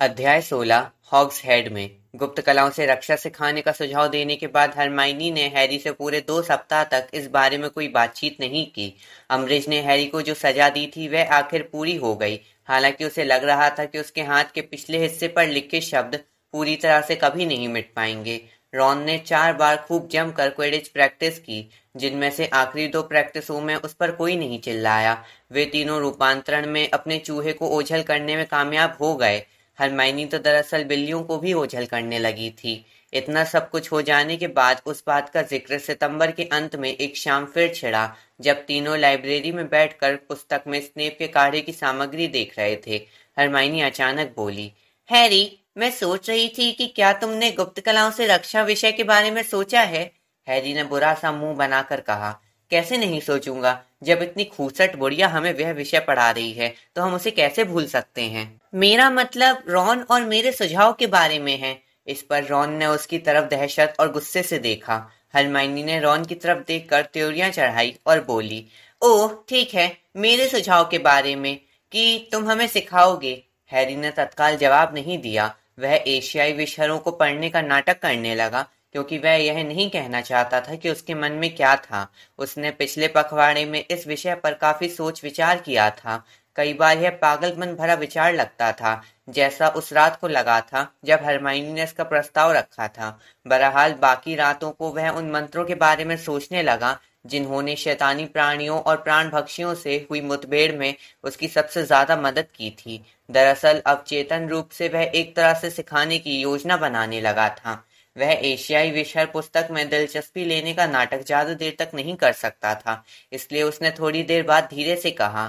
अध्याय सोलह हेड में गुप्त कलाओं से रक्षा सिखाने का सुझाव देने के बाद हरमाइनी ने हैरी से पूरे दो सप्ताह तक इस बारे में कोई बातचीत नहीं की अमरीज ने हैरी को जो सजा दी थी वह आखिर पूरी हो गई हालांकि उसे लग रहा था कि उसके हाथ के पिछले हिस्से पर लिखे शब्द पूरी तरह से कभी नहीं मिट पाएंगे रॉन ने चार बार खूब जमकर क्वेडिज प्रैक्टिस की जिनमें से आखिरी दो प्रैक्टिसों में उस पर कोई नहीं चिल्लाया वे तीनों रूपांतरण में अपने चूहे को ओझल करने में कामयाब हो गए हरमाइनी तो दरअसल बिल्लियों को भी ओझल करने लगी थी इतना सब कुछ हो जाने के बाद उस बात का जिक्र सितंबर के अंत में एक शाम फिर छिड़ा जब तीनों लाइब्रेरी में बैठकर पुस्तक में स्नेप के काढ़े की सामग्री देख रहे थे हरमाइनी अचानक बोली हैरी मैं सोच रही थी कि क्या तुमने गुप्त कलाओं से रक्षा विषय के बारे में सोचा है हैरी ने बुरा सा मुंह बनाकर कहा कैसे नहीं सोचूंगा जब इतनी खूसट बुढ़िया हमें वह विषय पढ़ा रही है तो हम उसे कैसे भूल सकते हैं मेरा मतलब रॉन और मेरे सुझाव के बारे में है इस पर रॉन ने उसकी तरफ दहशत और गुस्से से देखा हरमाइनी ने रॉन की तरफ देखकर त्योरियां चढ़ाई और बोली ओह ठीक है मेरे सुझाव के बारे में कि तुम हमें सिखाओगे हैरी ने तत्काल जवाब नहीं दिया वह एशियाई विषयों को पढ़ने का नाटक करने लगा क्योंकि वह यह नहीं कहना चाहता था कि उसके मन में क्या था उसने पिछले पखवाड़े में इस विषय पर काफी सोच विचार किया था कई बार यह पागलपन भरा विचार लगता था जैसा उस रात को लगा था जब हरमाइनी ने इसका प्रस्ताव रखा था बहरहाल बाकी रातों को वह उन मंत्रों के बारे में सोचने लगा जिन्होंने शैतानी प्राणियों और प्राण भक्षियों से हुई मुठभेड़ में उसकी सबसे ज्यादा मदद की थी दरअसल अब चेतन रूप से वह एक तरह से सिखाने की योजना बनाने लगा था वह एशियाई विषय पुस्तक में दिलचस्पी लेने का नाटक ज्यादा देर तक नहीं कर सकता था इसलिए उसने थोड़ी देर बाद धीरे से कहा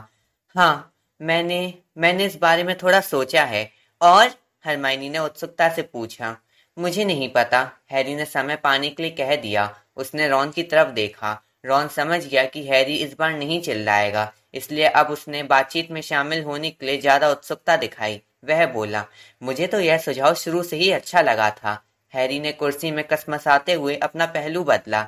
हाँ मैंने मैंने इस बारे में थोड़ा सोचा है और हरमाइनी ने उत्सुकता से पूछा मुझे नहीं पता हैरी ने समय पाने के लिए कह दिया उसने रॉन की तरफ देखा रॉन समझ गया कि हैरी इस बार नहीं चिल्लाएगा इसलिए अब उसने बातचीत में शामिल होने के लिए ज्यादा उत्सुकता दिखाई वह बोला मुझे तो यह सुझाव शुरू से ही अच्छा लगा था हैरी ने कुर्सी में कसमसाते हुए अपना पहलू बदला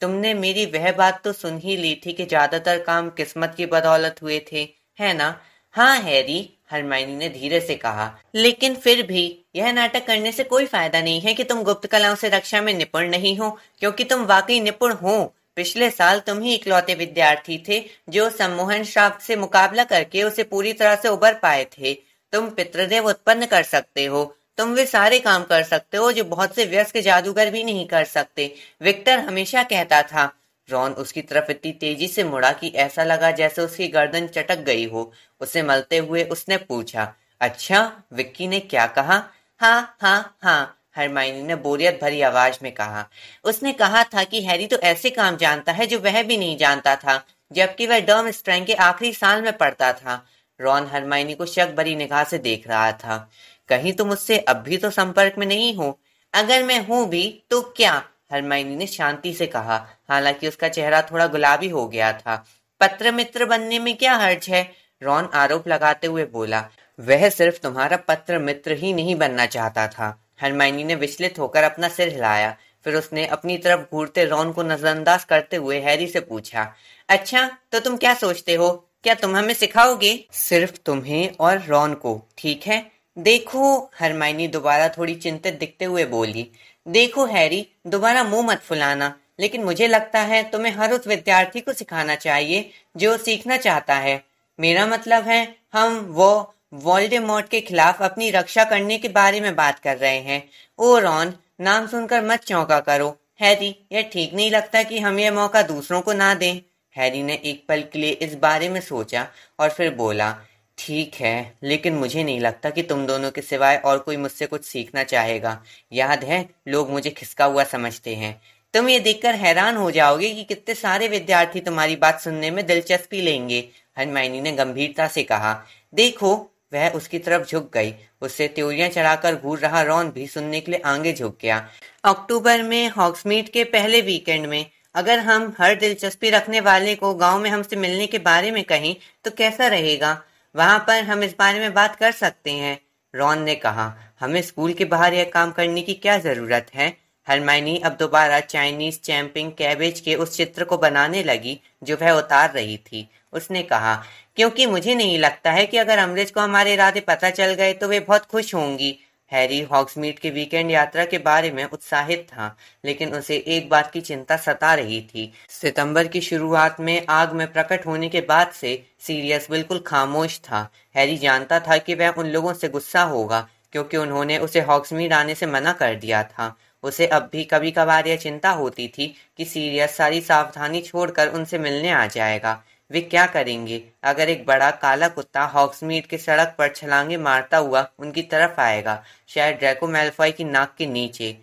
तुमने मेरी वह बात तो सुन ही ली थी कि ज्यादातर काम किस्मत की बदौलत हुए थे है ना हाँ हैरी हरमाइनी ने धीरे से कहा लेकिन फिर भी यह नाटक करने से कोई फायदा नहीं है कि तुम गुप्त कलाओं से रक्षा में निपुण नहीं हो क्योंकि तुम वाकई निपुण हो पिछले साल तुम ही इकलौते विद्यार्थी थे जो सम्मोहन श्राप से मुकाबला करके उसे पूरी तरह से उबर पाए थे तुम पितृदेव उत्पन्न कर सकते हो तुम वे सारे काम कर सकते हो जो बहुत से व्यस्त जादूगर भी नहीं कर सकते विक्टर हमेशा कहता था रॉन उसकी तरफ इतनी तेजी से मुड़ा कि ऐसा लगा जैसे उसकी गर्दन चटक गई हो उसे मलते हुए उसने पूछा अच्छा विक्की ने क्या कहा हाँ हाँ हाँ हरमाइनी ने बोरियत भरी आवाज में कहा उसने कहा था कि हैरी तो ऐसे काम जानता है जो वह भी नहीं जानता था जबकि वह डर्म स्ट्रैंग के आखिरी साल में पढ़ता था रॉन हरमाइनी को शक भरी निगाह से देख रहा था कहीं तुम उससे अब भी तो संपर्क में नहीं हो अगर मैं हूं भी तो क्या हरमाइनी ने शांति से कहा हालांकि उसका चेहरा थोड़ा गुलाबी हो गया था पत्र मित्र बनने में क्या हर्ज है रॉन आरोप लगाते हुए बोला वह सिर्फ तुम्हारा पत्र मित्र ही नहीं बनना चाहता था हरमाइनी ने विचलित होकर अपना सिर हिलाया फिर उसने अपनी तरफ घूरते रॉन को नजरअंदाज करते हुए हैरी से पूछा अच्छा तो तुम क्या सोचते हो क्या तुम हमें सिखाओगे सिर्फ तुम्हें और रॉन को ठीक है देखो हरमाइनी दोबारा थोड़ी चिंतित दिखते हुए बोली देखो हैरी दोबारा मुंह मत फुलाना लेकिन मुझे लगता है तुम्हें हर उस विद्यार्थी को सिखाना चाहिए जो सीखना चाहता है मेरा मतलब है हम वो वॉल्डेमॉर्ट के खिलाफ अपनी रक्षा करने के बारे में बात कर रहे हैं ओ रॉन नाम सुनकर मत चौंका करो हैरी यह ठीक नहीं लगता कि हम यह मौका दूसरों को ना दें हैरी ने एक पल के लिए इस बारे में सोचा और फिर बोला ठीक है, लेकिन मुझे नहीं लगता कि तुम दोनों के सिवाय और कोई मुझसे कुछ सीखना चाहेगा। याद है, लोग मुझे खिसका हुआ समझते हैं। तुम ये देखकर हैरान हो जाओगे कि कितने सारे विद्यार्थी तुम्हारी बात सुनने में दिलचस्पी लेंगे, हरमाइनी ने गंभीरता से कहा। देखो, वह उसकी तरफ झुक गई। उससे त्योरियां चढ़ाकर घूर रहा रॉन भी सुनने के लिए आगे झुक गया। अक्टूबर में हॉक्समीट के पहले वीकेंड में अगर हम हर दिलचस्पी रखने वाले को गांव में हमसे मिलने के बारे में कहें तो कैसा रहेगा वहां पर हम इस बारे में बात कर सकते हैं रॉन ने कहा हमें स्कूल के बाहर यह काम करने की क्या ज़रूरत है हरमाइनी अब दोबारा चाइनीज चैम्पिंग कैबेज के उस चित्र को बनाने लगी जो वह उतार रही थी उसने कहा क्योंकि मुझे नहीं लगता है कि अगर अमरेज को हमारे इरादे पता चल गए तो वे बहुत खुश होंगी हैरी हॉक्समीट के वीकेंड यात्रा के बारे में उत्साहित था लेकिन उसे एक बात की चिंता सता रही थी सितंबर की शुरुआत में आग में प्रकट होने के बाद से सीरियस बिल्कुल खामोश था हैरी जानता था कि वह उन लोगों से गुस्सा होगा क्योंकि उन्होंने उसे हॉक्समीट आने से मना कर दिया था उसे अब भी कभी कभार यह चिंता होती थी कि सीरियस सारी सावधानी छोड़कर उनसे मिलने आ जाएगा वे क्या करेंगे अगर एक बड़ा काला कुत्ता हॉक्समीट के सड़क पर छलांगे मारता हुआ उनकी तरफ आएगा शायद ड्रैको मेलफॉय की नाक के नीचे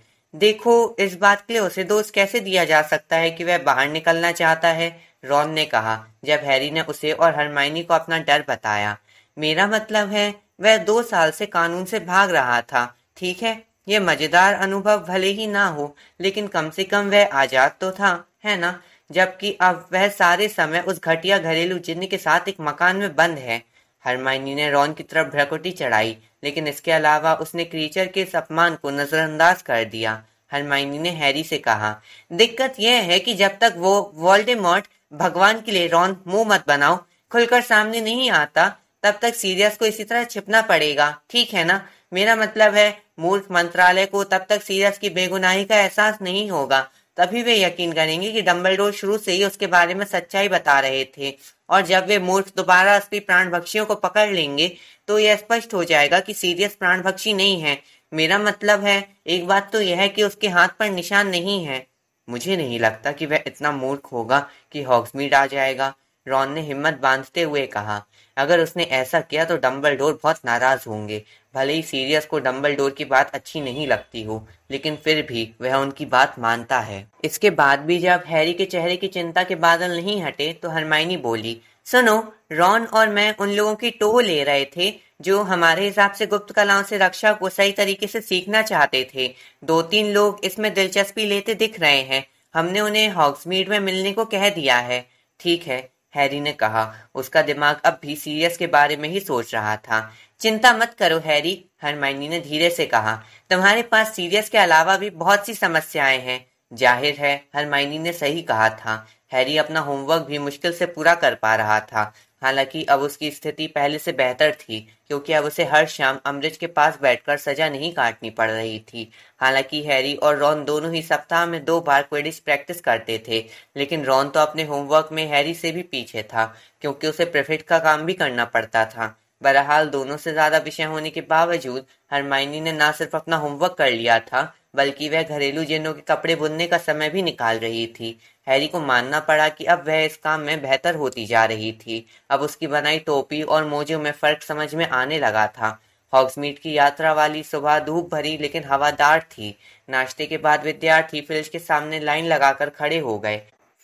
देखो इस बात के लिए उसे दोष कैसे दिया जा सकता है कि वह बाहर निकलना चाहता है रॉन ने कहा जब हैरी ने उसे और हरमाइनी को अपना डर बताया मेरा मतलब है वह दो साल से कानून से भाग रहा था ठीक है ये मजेदार अनुभव भले ही ना हो लेकिन कम से कम वह आजाद तो था है ना जबकि अब वह सारे समय उस घटिया घरेलू चिन्ह के साथ एक मकान में बंद है हरमाइनी ने रॉन की तरफ भ्रकुटी चढ़ाई लेकिन इसके अलावा उसने क्रीचर के इस अपमान को नजरअंदाज कर दिया हरमाइनी ने हैरी से कहा दिक्कत यह है कि जब तक वो वॉल्डेमॉर्ट भगवान के लिए रॉन मुंह मत बनाओ खुलकर सामने नहीं आता तब तक सीरियस को इसी तरह छिपना पड़ेगा ठीक है ना मेरा मतलब है मूर्ख मंत्रालय को तब तक सीरियस की बेगुनाही का एहसास नहीं होगा तभी वे यकीन करेंगे कि डम्बलडोर शुरू से ही उसके बारे में सच्चाई बता रहे थे और जब वे मूर्ख दोबारा असली प्राणभक्षियों को पकड़ लेंगे तो यह स्पष्ट हो जाएगा कि सीरियस प्राणभक्षी नहीं है मेरा मतलब है एक बात तो यह है कि उसके हाथ पर निशान नहीं है मुझे नहीं लगता कि वह इतना मूर्ख होगा कि हॉक्समीड आ जाएगा रॉन ने हिम्मत बांधते हुए कहा अगर उसने ऐसा किया तो डम्बल डोर बहुत नाराज होंगे भले ही सीरियस को डम्बल डोर की बात अच्छी नहीं लगती हो लेकिन फिर भी वह उनकी बात मानता है इसके बाद भी जब हैरी के चेहरे की चिंता के बादल नहीं हटे तो हरमाइनी बोली सुनो रॉन और मैं उन लोगों की टो ले रहे थे जो हमारे हिसाब से गुप्त कलाओं से रक्षा को सही तरीके से सीखना चाहते थे दो तीन लोग इसमें दिलचस्पी लेते दिख रहे हैं हमने उन्हें हॉक्समीड में मिलने को कह दिया है ठीक है हैरी ने कहा उसका दिमाग अब भी सीरियस के बारे में ही सोच रहा था चिंता मत करो हैरी हरमाइनी ने धीरे से कहा तुम्हारे पास सीरियस के अलावा भी बहुत सी समस्याएं हैं जाहिर है हरमाइनी ने सही कहा था हैरी अपना होमवर्क भी मुश्किल से पूरा कर पा रहा था हालांकि अब उसकी स्थिति पहले से बेहतर थी क्योंकि अब उसे हर शाम अमरिज के पास बैठकर सजा नहीं काटनी पड़ रही थी हालांकि हैरी और रॉन दोनों ही सप्ताह में दो बार क्वेडिश प्रैक्टिस करते थे लेकिन रॉन तो अपने होमवर्क में हैरी से भी पीछे था क्योंकि उसे प्रिफिट का काम भी करना पड़ता था बहरहाल दोनों से ज्यादा विषय होने के बावजूद हरमाइनी ने ना सिर्फ अपना होमवर्क कर लिया था बल्कि वह घरेलू जनों के कपड़े बुनने का समय भी निकाल रही थी हैरी को मानना पड़ा कि अब वह इस काम में बेहतर होती जा रही थी अब उसकी बनाई टोपी और मोजे में फर्क समझ में आने लगा था हॉक्समीट की यात्रा वाली सुबह धूप भरी लेकिन हवादार थी नाश्ते के बाद विद्यार्थी फिल्च के सामने लाइन लगाकर खड़े हो गए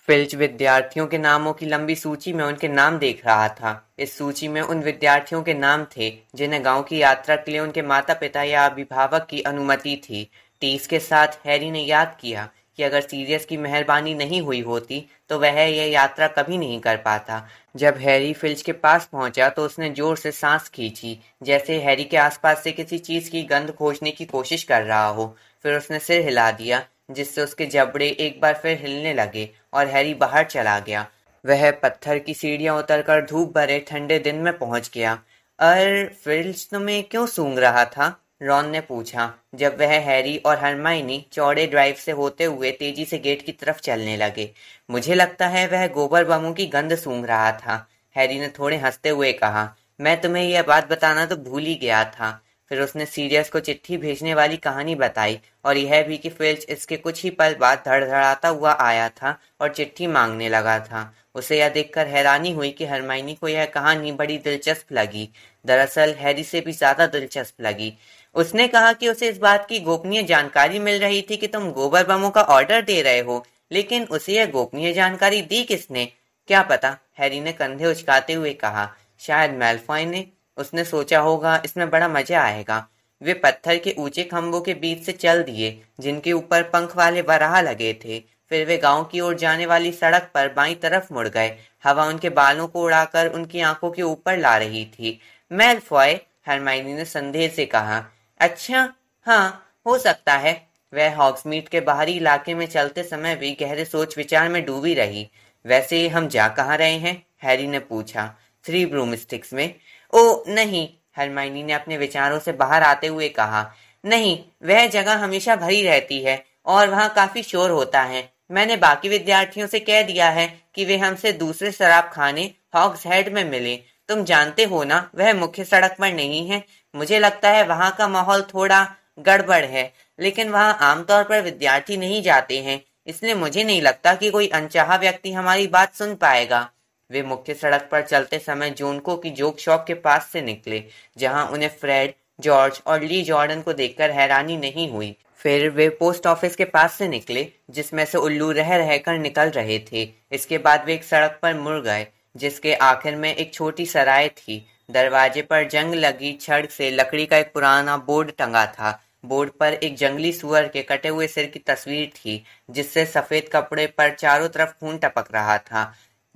फिल्च विद्यार्थियों के नामों की लंबी सूची में उनके नाम देख रहा था इस सूची में उन विद्यार्थियों के नाम थे जिन्हें गांव की यात्रा के लिए उनके माता पिता या अभिभावक की अनुमति थी तेज के साथ हैरी ने याद किया कि अगर सीरियस की मेहरबानी नहीं हुई होती तो वह यह यात्रा कभी नहीं कर पाता जब हैरी फिल्च के पास पहुंचा तो उसने जोर से सांस खींची जैसे हैरी के आसपास से किसी चीज़ की गंध खोजने की कोशिश कर रहा हो फिर उसने सिर हिला दिया जिससे उसके जबड़े एक बार फिर हिलने लगे और हैरी बाहर चला गया वह पत्थर की सीढ़ियां उतरकर धूप भरे ठंडे दिन में पहुंच गया अर फिल्च तुम्हें क्यों सूंघ रहा था रॉन ने पूछा जब वह हैरी और हरमाइनी चौड़े ड्राइव से होते हुए तेजी से गेट की तरफ चलने लगे मुझे लगता है वह गोबर बमों की गंध सूंघ रहा था हैरी ने थोड़े हंसते हुए कहा मैं तुम्हें यह बात बताना तो भूल ही गया था फिर उसने सीरियस को चिट्ठी भेजने वाली कहानी बताई और यह भी कि फिल्च इसके कुछ ही पल बाद धड़धड़ाता हुआ आया था और चिट्ठी मांगने लगा था उसे यह देखकर हैरानी हुई कि हरमाइनी को यह कहानी बड़ी दिलचस्प लगी दरअसल हैरी से भी ज्यादा दिलचस्प लगी उसने कहा कि उसे इस बात की गोपनीय जानकारी मिल रही थी कि तुम गोबर बमों का ऑर्डर दे रहे हो लेकिन उसे यह गोपनीय जानकारी दी किसने क्या पता हैरी ने कंधे उचकाते हुए कहा शायद मेलफॉय ने उसने सोचा होगा इसमें बड़ा मजा आएगा वे पत्थर के ऊंचे खम्बों के बीच से चल दिए जिनके ऊपर पंख वाले बराह लगे थे फिर वे गांव की ओर जाने वाली सड़क पर बाई तरफ मुड़ गए हवा उनके बालों को उड़ाकर उनकी आंखों के ऊपर ला रही थी मेलफॉय हरमाइनी ने संदेह से कहा अच्छा हाँ हो सकता है वह हॉक्समीट के बाहरी इलाके में चलते समय भी गहरे सोच विचार में डूबी रही वैसे हम जा कहा रहे हैं हैरी ने पूछा थ्री ब्रूम स्टिक्स में ओ नहीं हरमाइनी ने अपने विचारों से बाहर आते हुए कहा नहीं वह जगह हमेशा भरी रहती है और वहाँ काफी शोर होता है मैंने बाकी विद्यार्थियों से कह दिया है कि वे हमसे दूसरे शराब खाने हॉक्स हेड में मिले तुम जानते हो ना वह मुख्य सड़क पर नहीं है मुझे लगता है वहाँ का माहौल थोड़ा गड़बड़ है लेकिन वहाँ आमतौर पर विद्यार्थी नहीं जाते हैं इसलिए मुझे नहीं लगता कि कोई अनचाहा व्यक्ति हमारी बात सुन पाएगा वे मुख्य सड़क पर चलते समय जोनको की जोक शॉप के पास से निकले जहां उन्हें फ्रेड जॉर्ज और ली जॉर्डन को देखकर हैरानी नहीं हुई फिर वे पोस्ट ऑफिस के पास से निकले जिसमें से उल्लू रह रहकर निकल रहे थे इसके बाद वे एक सड़क पर मुड़ गए जिसके आखिर में एक छोटी सराय थी दरवाजे पर जंग लगी छड़ से लकड़ी का एक पुराना बोर्ड टंगा था बोर्ड पर एक जंगली सुअर के कटे हुए सिर की तस्वीर थी जिससे सफेद कपड़े पर चारों तरफ खून टपक रहा था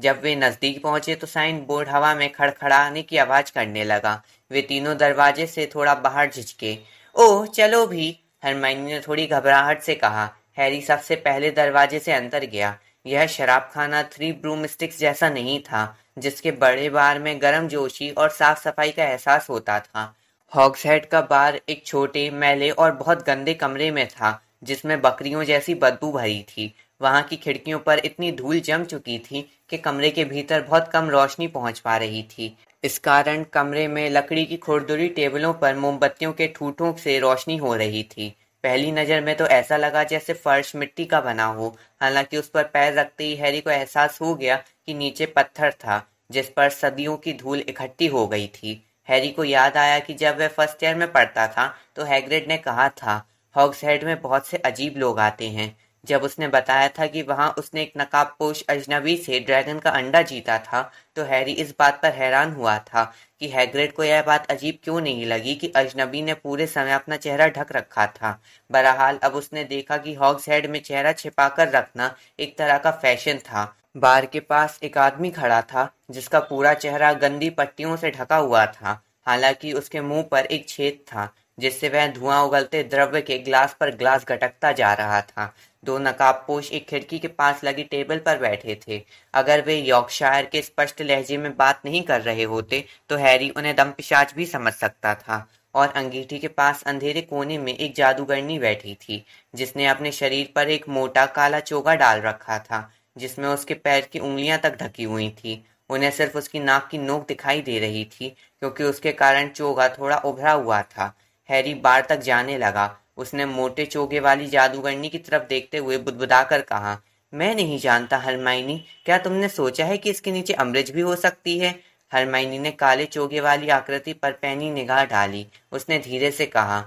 जब वे नजदीक पहुंचे तो साइन बोर्ड हवा में खड़खड़ाने की आवाज करने लगा वे तीनों दरवाजे से थोड़ा बाहर झिझके ओह चलो भी हरमाइनी ने थोड़ी घबराहट से कहा हैरी सबसे पहले दरवाजे से अंदर गया यह शराब खाना थ्री ब्रूम स्टिक्स जैसा नहीं था जिसके बड़े बार में गर्म जोशी और साफ सफाई का एहसास होता था हॉक्सहेड का बार एक छोटे मैले और बहुत गंदे कमरे में था जिसमें बकरियों जैसी बदबू भरी थी वहां की खिड़कियों पर इतनी धूल जम चुकी थी कि कमरे के भीतर बहुत कम रोशनी पहुंच पा रही थी इस कारण कमरे में लकड़ी की खुरदुरी टेबलों पर मोमबत्तियों के ठूठों से रोशनी हो रही थी पहली नज़र में तो ऐसा लगा जैसे फर्श मिट्टी का बना हो हालांकि उस पर पैर रखते ही हैरी को एहसास हो गया कि नीचे पत्थर था जिस पर सदियों की धूल इकट्ठी हो गई थी हैरी को याद आया कि जब वह फर्स्ट ईयर में पढ़ता था तो हैग्रिड ने कहा था हेड में बहुत से अजीब लोग आते हैं जब उसने बताया था कि वहां उसने एक नकाबपोश अजनबी से ड्रैगन का अंडा जीता था तो हैरी इस बात पर हैरान हुआ था कि हैग्रेड को यह बात अजीब क्यों नहीं लगी कि अजनबी ने पूरे समय अपना चेहरा ढक रखा था बहरहाल अब उसने देखा कि हॉग्स हेड में चेहरा कर रखना एक तरह का फैशन था बार के पास एक आदमी खड़ा था जिसका पूरा चेहरा गंदी पट्टियों से ढका हुआ था हालांकि उसके मुंह पर एक छेद था जिससे वह धुआं उगलते द्रव्य के ग्लास पर ग्लास घटकता जा रहा था दो नकाबपोश एक खिड़की के पास लगी टेबल पर बैठे थे अगर वे यॉर्कशायर के स्पष्ट लहजे में बात नहीं कर रहे होते तो हैरी उन्हें दम पिशाच भी समझ सकता था और अंगीठी के पास अंधेरे कोने में एक जादूगरनी बैठी थी जिसने अपने शरीर पर एक मोटा काला चोगा डाल रखा था जिसमें उसके पैर की उंगलियां तक ढकी हुई थी उन्हें सिर्फ उसकी नाक की नोक दिखाई दे रही थी क्योंकि उसके कारण चोगा थोड़ा उभरा हुआ था हैरी बार तक जाने लगा उसने मोटे चोगे वाली जादूगरनी की तरफ देखते हुए बुदबुदा कर कहा मैं नहीं जानता हरमाइनी क्या तुमने सोचा है कि इसके नीचे अमृत भी हो सकती है हरमाइनी ने काले चोगे वाली आकृति पर पैनी निगाह डाली उसने धीरे से कहा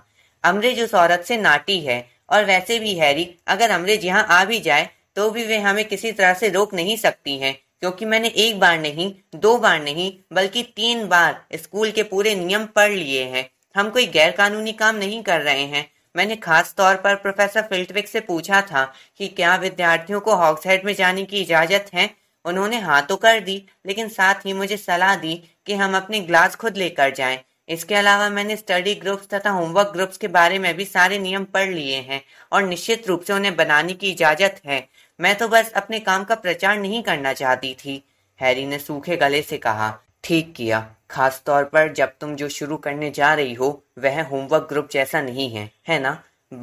अमरेज उस औरत से नाटी है और वैसे भी हैरी अगर अमरेज यहाँ आ भी जाए तो भी वे हमें किसी तरह से रोक नहीं सकती हैं क्योंकि मैंने एक बार नहीं दो बार नहीं बल्कि तीन बार स्कूल के पूरे नियम पढ़ लिए हैं हम कोई गैर कानूनी काम नहीं कर रहे हैं मैंने खास तौर पर प्रोफेसर फिल्टविक से पूछा था कि क्या विद्यार्थियों को हॉक्सहेड में जाने की इजाज़त है उन्होंने हाँ तो कर दी लेकिन साथ ही मुझे सलाह दी कि हम अपने ग्लास खुद लेकर जाएं। इसके अलावा मैंने स्टडी ग्रुप्स तथा होमवर्क ग्रुप्स के बारे में भी सारे नियम पढ़ लिए हैं और निश्चित रूप से उन्हें बनाने की इजाज़त है मैं तो बस अपने काम का प्रचार नहीं करना चाहती थी हैरी ने सूखे गले से कहा ठीक किया खास तौर पर जब तुम जो शुरू करने जा रही हो वह होमवर्क ग्रुप जैसा नहीं है है ना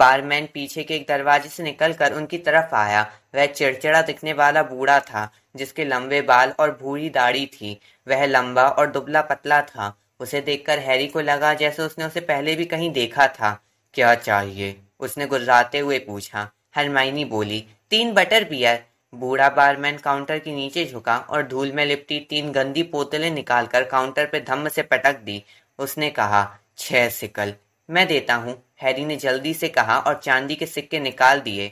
बारमैन पीछे के एक दरवाजे से निकलकर उनकी तरफ आया वह चिड़चिड़ा दिखने वाला बूढ़ा था जिसके लंबे बाल और भूरी दाढ़ी थी वह लंबा और दुबला पतला था उसे देखकर हैरी को लगा जैसे उसने उसे पहले भी कहीं देखा था क्या चाहिए उसने गुर्राते हुए पूछा हरमाइनी बोली तीन बटर बियर बूढ़ा बारमैन काउंटर के नीचे झुका और धूल में लिपटी तीन गंदी पोतले निकालकर काउंटर पर धम्म से पटक दी उसने कहा छह सिकल मैं देता हूँ हैरी ने जल्दी से कहा और चांदी के सिक्के निकाल दिए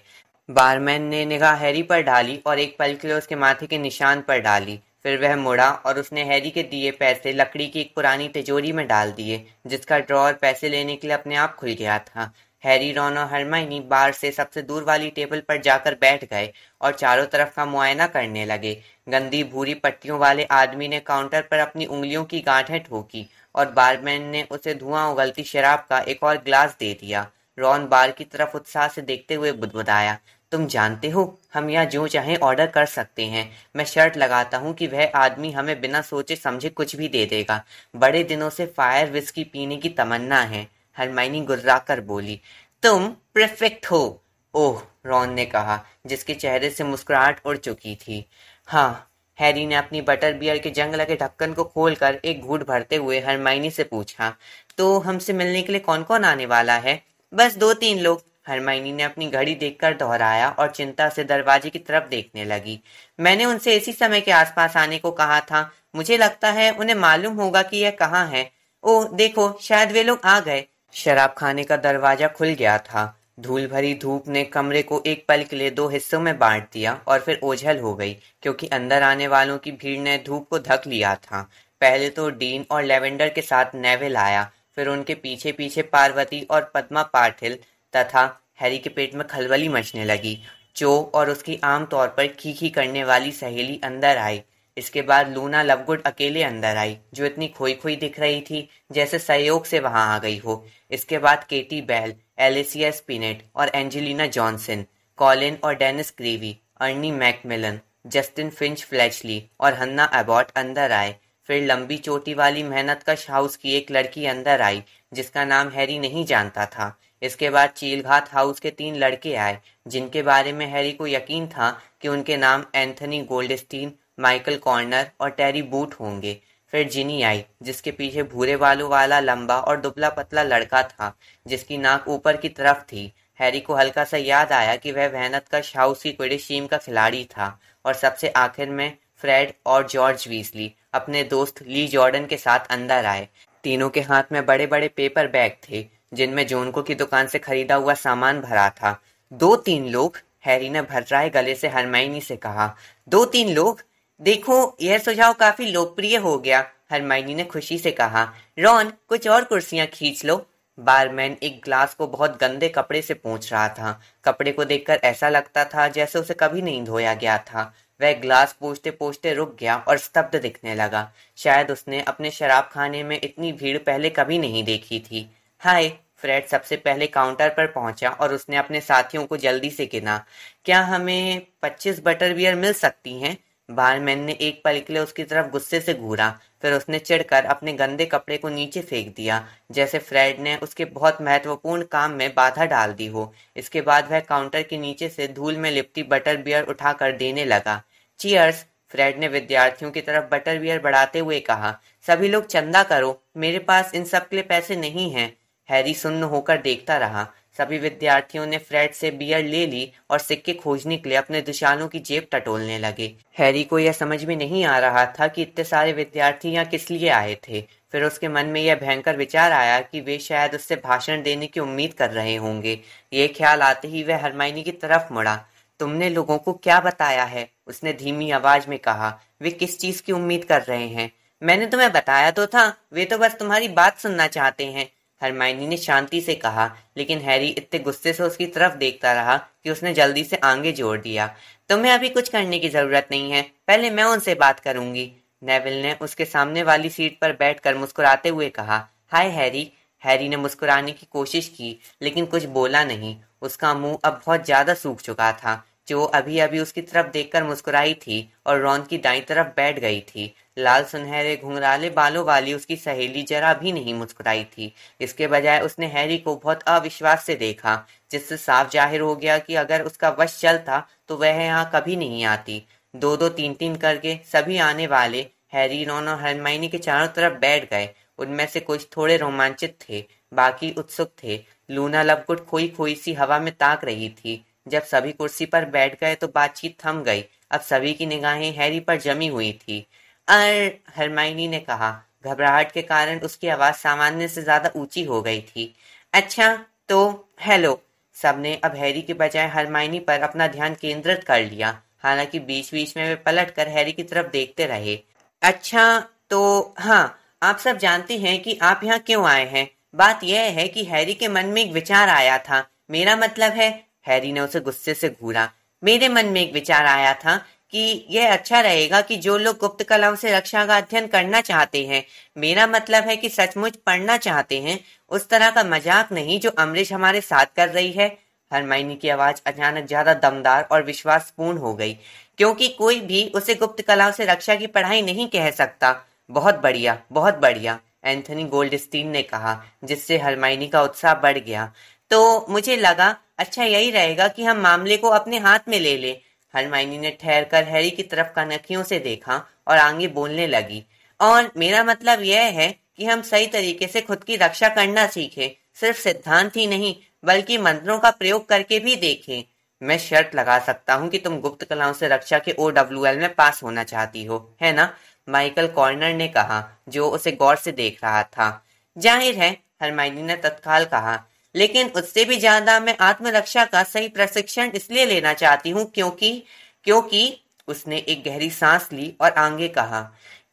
बारमैन ने निगाह हैरी पर डाली और एक पल के लिए उसके माथे के निशान पर डाली फिर वह मुड़ा और उसने हैरी के दिए पैसे लकड़ी की एक पुरानी तिजोरी में डाल दिए जिसका ड्रॉर पैसे लेने के लिए अपने आप खुल गया था हैरी रॉन और हरमाइनी बार से सबसे दूर वाली टेबल पर जाकर बैठ गए और चारों तरफ का मुआयना करने लगे गंदी भूरी पट्टियों वाले आदमी ने काउंटर पर अपनी उंगलियों की गांठें ठोकी और बारमैन ने उसे धुआं उगलती शराब का एक और ग्लास दे दिया रॉन बार की तरफ उत्साह से देखते हुए बुदबुदाया तुम जानते हो हम यहाँ जो चाहे ऑर्डर कर सकते हैं मैं शर्ट लगाता हूँ कि वह आदमी हमें बिना सोचे समझे कुछ भी दे देगा बड़े दिनों से फायर विस्की पीने की तमन्ना है हरमाइनी गुर्राकर बोली तुम परफेक्ट हो ओह रॉन ने कहा जिसके चेहरे से मुस्कुराहट उड़ चुकी थी हाँ हैरी ने अपनी बटर बियर के जंग लगे ढक्कन को खोलकर एक घूट भरते हुए हरमाइनी से पूछा तो हमसे मिलने के लिए कौन कौन आने वाला है बस दो तीन लोग हरमाइनी ने अपनी घड़ी देखकर दोहराया और चिंता से दरवाजे की तरफ देखने लगी मैंने उनसे इसी समय के आसपास आने को कहा था मुझे लगता है उन्हें मालूम होगा कि यह कहाँ है ओह देखो शायद वे लोग आ गए शराब खाने का दरवाजा खुल गया था धूल भरी धूप ने कमरे को एक पल के लिए दो हिस्सों में बांट दिया और फिर ओझल हो गई क्योंकि अंदर आने वालों की भीड़ ने धूप को धक लिया था पहले तो डीन और लेवेंडर के साथ नेविल आया फिर उनके पीछे पीछे पार्वती और पद्मा पाठिल तथा हैरी के पेट में खलबली मचने लगी जो और उसकी आमतौर पर खीखी करने वाली सहेली अंदर आई इसके बाद लूना लवगुड अकेले अंदर आई जो इतनी खोई खोई दिख रही थी जैसे सहयोग से वहां आ गई हो इसके बाद केटी बैल एलिसिया स्पिनेट और एंजेलिना जॉनसन कॉलिन और Dennis Creevey Ernie Macmillan Justin Finch Fletchley और हन्ना एबॉट अंदर आए फिर लंबी चोटी वाली मेहनत कश हाउस की एक लड़की अंदर आई जिसका नाम हैरी नहीं जानता था इसके बाद चीलघात हाउस के तीन लड़के आए जिनके बारे में हैरी को यकीन था कि उनके नाम एंथनी गोल्डस्टीन माइकल कॉर्नर और टेरी बूट होंगे फिर जिनी आई जिसके पीछे भूरे बालों वाला लंबा और दुबला पतला लड़का था जिसकी नाक ऊपर की तरफ थी हैरी को हल्का सा याद आया कि वह वहनत का शाउस की क्विडिश का खिलाड़ी था और सबसे आखिर में फ्रेड और जॉर्ज वीसली अपने दोस्त ली जॉर्डन के साथ अंदर आए तीनों के हाथ में बड़े बड़े पेपर बैग थे जिनमें जोनको की दुकान से खरीदा हुआ सामान भरा था दो तीन लोग हैरी ने भर्राए गले से हरमाइनी से कहा दो तीन लोग देखो यह सुझाव काफी लोकप्रिय हो गया हरमाइनी ने खुशी से कहा रॉन कुछ और कुर्सियां खींच लो बारमैन एक ग्लास को बहुत गंदे कपड़े से पहुंच रहा था कपड़े को देखकर ऐसा लगता था जैसे उसे कभी नहीं धोया गया था वह ग्लास पोछते पोछते रुक गया और स्तब्ध दिखने लगा शायद उसने अपने शराब खाने में इतनी भीड़ पहले कभी नहीं देखी थी हाय फ्रेड सबसे पहले काउंटर पर पहुंचा और उसने अपने साथियों को जल्दी से गिना क्या हमें पच्चीस बटर बियर मिल सकती हैं बारमैन ने एक पल के लिए उसकी तरफ गुस्से से घूरा फिर उसने चिढ़कर अपने गंदे कपड़े को नीचे फेंक दिया जैसे फ्रेड ने उसके बहुत महत्वपूर्ण काम में बाधा डाल दी हो इसके बाद वह काउंटर के नीचे से धूल में लिपटी बटर बियर उठाकर देने लगा चीयर्स फ्रेड ने विद्यार्थियों की तरफ बटर बियर बढ़ाते हुए कहा सभी लोग चंदा करो मेरे पास इन सब के लिए पैसे नहीं है हैरी सुन्न होकर देखता रहा सभी विद्यार्थियों ने फ्रेड से बियर ले ली और सिक्के खोजने के लिए अपने दुशालों की जेब टटोलने लगे हैरी को यह समझ में नहीं आ रहा था कि इतने सारे विद्यार्थी यहाँ किस लिए आए थे फिर उसके मन में यह भयंकर विचार आया कि वे शायद उससे भाषण देने की उम्मीद कर रहे होंगे ये ख्याल आते ही वह हरमाइनी की तरफ मुड़ा तुमने लोगों को क्या बताया है उसने धीमी आवाज में कहा वे किस चीज की उम्मीद कर रहे हैं मैंने तुम्हें बताया तो था वे तो बस तुम्हारी बात सुनना चाहते हैं हरमाइनी ने शांति से कहा लेकिन हैरी इतने गुस्से से उसकी तरफ देखता रहा कि उसने जल्दी से आगे जोड़ दिया तुम्हें अभी कुछ करने की जरूरत नहीं है पहले मैं उनसे बात करूंगी नेविल ने उसके सामने वाली सीट पर बैठकर मुस्कुराते हुए कहा हाय हैरी हैरी ने मुस्कुराने की कोशिश की लेकिन कुछ बोला नहीं उसका मुंह अब बहुत ज्यादा सूख चुका था जो अभी अभी उसकी तरफ देखकर मुस्कुराई थी और रॉन की दाई तरफ बैठ गई थी लाल सुनहरे घुंघराले बालों वाली उसकी सहेली जरा भी नहीं मुस्कुराई थी इसके बजाय उसने हैरी को बहुत अविश्वास से देखा जिससे साफ जाहिर हो गया कि अगर उसका वश चलता तो वह यहाँ कभी नहीं आती दो दो तीन तीन करके सभी आने वाले हैरी रॉन और हरमाइनी के चारों तरफ बैठ गए उनमें से कुछ थोड़े रोमांचित थे बाकी उत्सुक थे लूना लवकुट खोई खोई सी हवा में ताक रही थी जब सभी कुर्सी पर बैठ गए तो बातचीत थम गई अब सभी की निगाहें हैरी पर जमी हुई थी अर हरमाइनी ने कहा घबराहट के कारण उसकी आवाज सामान्य से ज्यादा ऊंची हो गई थी अच्छा तो हेलो सबने अब हैरी के बजाय हरमाइनी पर अपना ध्यान केंद्रित कर लिया हालांकि बीच बीच में वे पलट कर हैरी की तरफ देखते रहे अच्छा तो हाँ आप सब जानते हैं कि आप यहाँ क्यों आए हैं बात यह है कि हैरी के मन में एक विचार आया था मेरा मतलब है हैरी ने उसे गुस्से से घूरा मेरे मन में एक विचार आया था कि यह अच्छा रहेगा कि जो लोग गुप्त कलाओं से रक्षा का अध्ययन करना चाहते हैं मेरा मतलब है कि सचमुच पढ़ना चाहते हैं उस तरह का मजाक नहीं जो अमरीश हमारे साथ कर रही है हरमाइनी की आवाज अचानक ज्यादा दमदार और विश्वासपूर्ण हो गई क्योंकि कोई भी उसे गुप्त कलाओं से रक्षा की पढ़ाई नहीं कह सकता बहुत बढ़िया बहुत बढ़िया एंथनी गोल्डस्टीन ने कहा जिससे हरमाइनी का उत्साह बढ़ गया तो मुझे लगा अच्छा यही रहेगा कि हम मामले को अपने हाथ में ले लें हरमाइनी ने ठहर कर हैरी की तरफ कनखियों से देखा और आगे बोलने लगी और मेरा मतलब यह है कि हम सही तरीके से खुद की रक्षा करना सीखें सिर्फ सिद्धांत ही नहीं बल्कि मंत्रों का प्रयोग करके भी देखें मैं शर्त लगा सकता हूँ कि तुम गुप्त कलाओं से रक्षा के ओ डब्ल्यू एल में पास होना चाहती हो है ना माइकल कॉर्नर ने कहा जो उसे गौर से देख रहा था जाहिर है हरमाइनी ने तत्काल कहा लेकिन उससे भी ज्यादा मैं आत्मरक्षा का सही प्रशिक्षण इसलिए लेना चाहती हूँ क्योंकि क्योंकि उसने एक गहरी सांस ली और आगे कहा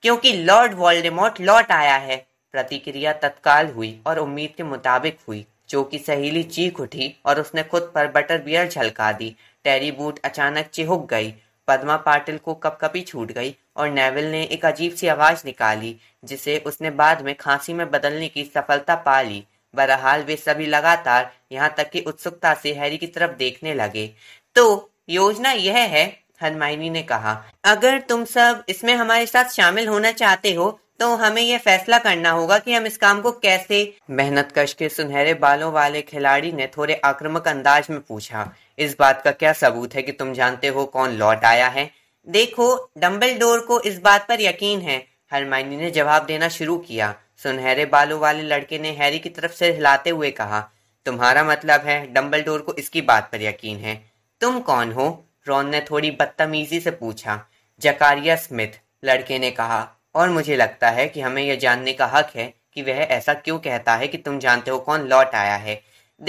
क्योंकि लॉर्ड वॉल्डेमोट लौट आया है प्रतिक्रिया तत्काल हुई और उम्मीद के मुताबिक हुई जो कि सहेली चीख उठी और उसने खुद पर बटर बियर झलका दी टेरी बूट अचानक चिहुक गई पद्मा पाटिल को कपी छूट गई और नेवल ने एक अजीब सी आवाज निकाली जिसे उसने बाद में खांसी में बदलने की सफलता पा ली बहरहाल वे सभी लगातार यहाँ तक की उत्सुकता से हैरी की तरफ देखने लगे तो योजना यह है हनमाइनी ने कहा अगर तुम सब इसमें हमारे साथ शामिल होना चाहते हो तो हमें यह फैसला करना होगा कि हम इस काम को कैसे मेहनत कश के सुनहरे बालों वाले खिलाड़ी ने थोड़े आक्रामक अंदाज में पूछा इस बात का क्या सबूत है कि तुम जानते हो कौन लौट आया है देखो डम्बल को इस बात पर यकीन है हरमाइनी ने जवाब देना शुरू किया सुनहरे बालों वाले लड़के ने हैरी की तरफ से हिलाते हुए कहा तुम्हारा मतलब है डम्बलडोर को इसकी बात पर यकीन है तुम कौन हो रॉन ने थोड़ी बदतमीजी से पूछा जकारिया स्मिथ लड़के ने कहा और मुझे लगता है कि हमें यह जानने का हक है कि वह ऐसा क्यों कहता है कि तुम जानते हो कौन लौट आया है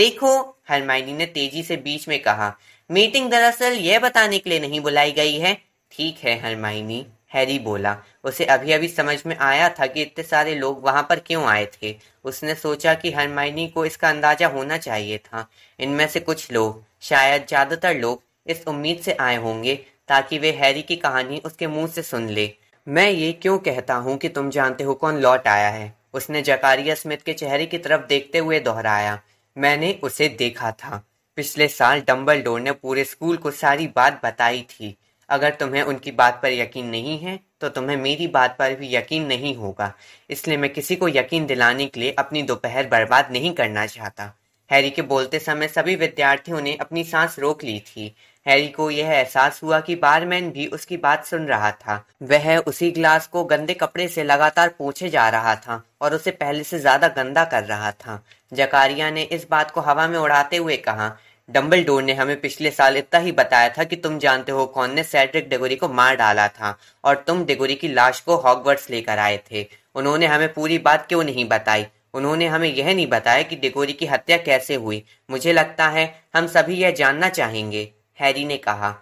देखो हरमाइनी ने तेजी से बीच में कहा मीटिंग दरअसल यह बताने के लिए नहीं बुलाई गई है ठीक है हरमाइनी हैरी बोला उसे अभी अभी समझ में आया था कि इतने सारे लोग वहां पर क्यों आए थे उसने सोचा कि हरमाइनी को इसका अंदाजा होना चाहिए था इनमें से कुछ लोग शायद ज्यादातर लोग इस उम्मीद से आए होंगे ताकि वे हैरी की कहानी उसके मुंह से सुन ले मैं ये क्यों कहता हूँ कि तुम जानते हो कौन लौट आया है उसने जकारिया स्मिथ के चेहरे की तरफ देखते हुए दोहराया मैंने उसे देखा था पिछले साल डम्बल ने पूरे स्कूल को सारी बात बताई थी अगर तुम्हें उनकी बात पर यकीन नहीं है तो तुम्हें मेरी बात पर भी यकीन नहीं होगा इसलिए मैं किसी को यकीन दिलाने के लिए अपनी दोपहर बर्बाद नहीं करना चाहता हैरी के बोलते समय सभी विद्यार्थियों ने अपनी सांस रोक ली थी हैरी को यह एहसास हुआ कि बारमैन भी उसकी बात सुन रहा था वह उसी ग्लास को गंदे कपड़े से लगातार पोछे जा रहा था और उसे पहले से ज्यादा गंदा कर रहा था जकारिया ने इस बात को हवा में उड़ाते हुए कहा डम्बलडोर ने हमें पिछले साल इतना ही बताया था कि तुम जानते हो कौन ने सैड्रिक डेगोरी को मार डाला था और तुम डेगोरी की लाश को हॉकवर्ड्स लेकर आए थे उन्होंने हमें पूरी बात क्यों नहीं बताई उन्होंने हमें यह नहीं बताया कि डेगोरी की हत्या कैसे हुई मुझे लगता है हम सभी यह जानना चाहेंगे हैरी ने कहा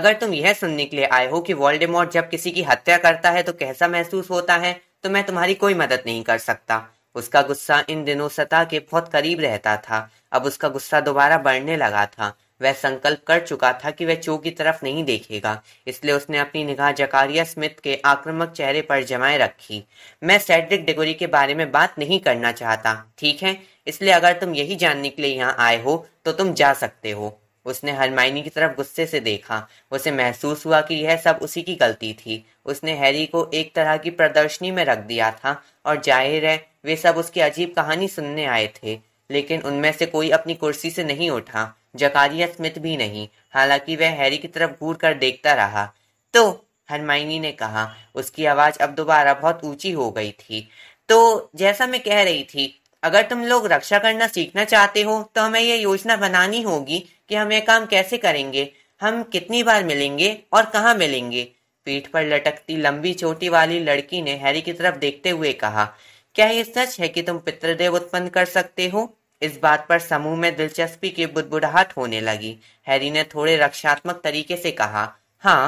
अगर तुम यह सुनने के लिए आए हो कि वॉल्डेमॉर्ट जब किसी की हत्या करता है तो कैसा महसूस होता है तो मैं तुम्हारी कोई मदद नहीं कर सकता उसका गुस्सा इन दिनों सता के बहुत करीब रहता था अब उसका गुस्सा दोबारा बढ़ने लगा था वह संकल्प कर चुका था कि वह चो की तरफ नहीं देखेगा इसलिए उसने अपनी निगाह जकारिया स्मिथ के आक्रामक चेहरे पर जमाए रखी मैं सेड्रिक डिगोरी के बारे में बात नहीं करना चाहता ठीक है इसलिए अगर तुम यही जानने के लिए यहाँ आए हो तो तुम जा सकते हो उसने हरमाइनी की तरफ गुस्से से देखा उसे महसूस हुआ कि यह सब उसी की गलती थी उसने हैरी को एक तरह की प्रदर्शनी में रख दिया था और जाहिर है वे सब उसकी अजीब कहानी सुनने आए थे लेकिन उनमें से कोई अपनी कुर्सी से नहीं उठा जकारिया स्मिथ भी नहीं हालांकि वह हैरी की तरफ घूर कर देखता रहा तो हरमाइनी ने कहा उसकी आवाज अब दोबारा बहुत ऊंची हो गई थी तो जैसा मैं कह रही थी अगर तुम लोग रक्षा करना सीखना चाहते हो तो हमें ये योजना बनानी होगी कि हम ये काम कैसे करेंगे हम कितनी बार मिलेंगे और कहाँ मिलेंगे पीठ पर लटकती लंबी चोटी वाली लड़की ने हैरी की तरफ देखते हुए कहा क्या ये सच है कि तुम पितृदेव उत्पन्न कर सकते हो इस बात पर समूह में दिलचस्पी की बुदबुदाहट होने लगी हैरी ने थोड़े रक्षात्मक तरीके से कहा हाँ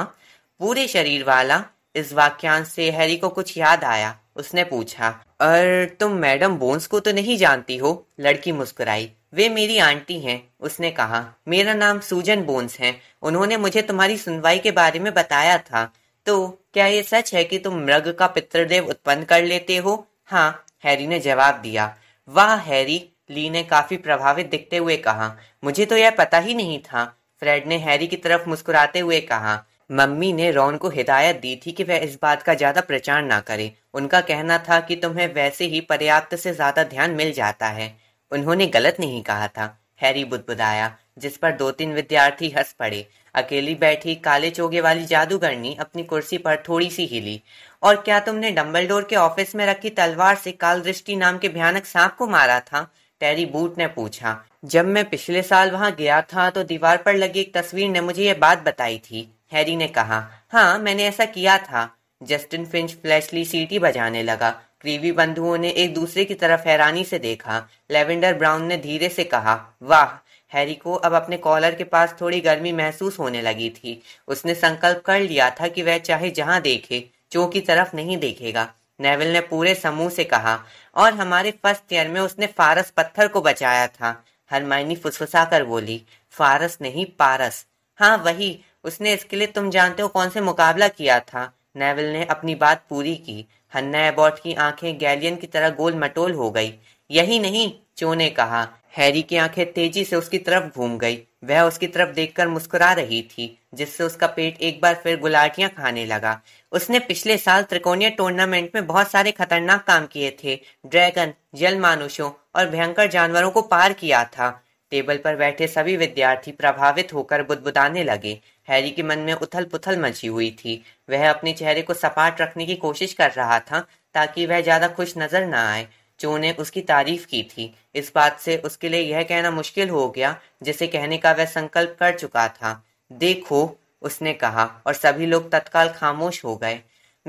पूरे शरीर वाला इस वाक्यांश से हैरी को कुछ याद आया उसने पूछा और तुम मैडम बोन्स को तो नहीं जानती हो लड़की मुस्कुराई वे मेरी आंटी हैं उसने कहा मेरा नाम सूजन बोन्स है उन्होंने मुझे तुम्हारी सुनवाई के बारे में बताया था तो क्या ये सच है कि तुम मृग का पितृदेव उत्पन्न कर लेते हो हाँ हैरी ने जवाब दिया वाह हैरी ली ने काफी प्रभावित दिखते हुए कहा मुझे तो यह पता ही नहीं था फ्रेड ने हैरी की तरफ मुस्कुराते हुए कहा मम्मी ने रॉन को हिदायत दी थी कि वह इस बात का ज़्यादा प्रचार ना करे। उनका कहना था कि तुम्हें वैसे ही पर्याप्त से ज़्यादा ध्यान मिल जाता है। उन्होंने गलत नहीं कहा था। हैरी बुदबुदाया, जिस पर दो तीन विद्यार्थी हंस पड़े। अकेली बैठी काले चोगे वाली जादूगरनी अपनी कुर्सी पर थोड़ी सी हिली। और क्या तुमने डम्बलडोर के ऑफिस में रखी तलवार से काल दृष्टि नाम के भयानक सांप को मारा था? टेरी बूट ने पूछा। जब मैं पिछले साल वहां गया था तो दीवार पर लगी एक तस्वीर ने मुझे यह बात बताई थी। हैरी ने कहा हाँ मैंने ऐसा किया था जस्टिन फिंच फ्लैशली सीटी बजाने लगा क्रीवी बंधुओं ने एक दूसरे की तरफ हैरानी से देखा लेवेंडर ब्राउन ने धीरे से कहा वाह हैरी को अब अपने कॉलर के पास थोड़ी गर्मी महसूस होने लगी थी उसने संकल्प कर लिया था कि वह चाहे जहां देखे चो की तरफ नहीं देखेगा नेविल ने पूरे समूह से कहा और हमारे फर्स्ट ईयर में उसने फारस पत्थर को बचाया था हरमाइनी फुसफुसा कर बोली फारस नहीं पारस हाँ वही उसने इसके लिए तुम जानते हो कौन से मुकाबला किया था नेवल ने अपनी बात पूरी की हन्ना एबॉट की आंखें गैलियन की तरह गोल मटोल हो गई यही नहीं चो ने कहा हैरी की आंखें तेजी से उसकी तरफ घूम गई वह उसकी तरफ देखकर मुस्कुरा रही थी जिससे उसका पेट एक बार फिर गुलाटियां खाने लगा उसने पिछले साल त्रिकोणीय टूर्नामेंट में बहुत सारे खतरनाक काम किए थे ड्रैगन जल मानुषों और भयंकर जानवरों को पार किया था टेबल पर बैठे सभी विद्यार्थी प्रभावित होकर बुदबुदाने लगे हैरी के मन में उथल पुथल मची हुई थी वह अपने चेहरे को सपाट रखने की कोशिश कर रहा था ताकि वह ज्यादा खुश नजर न आए जो ने उसकी तारीफ की थी इस बात से उसके लिए यह कहना मुश्किल हो गया जिसे कहने का वह संकल्प कर चुका था देखो उसने कहा और सभी लोग तत्काल खामोश हो गए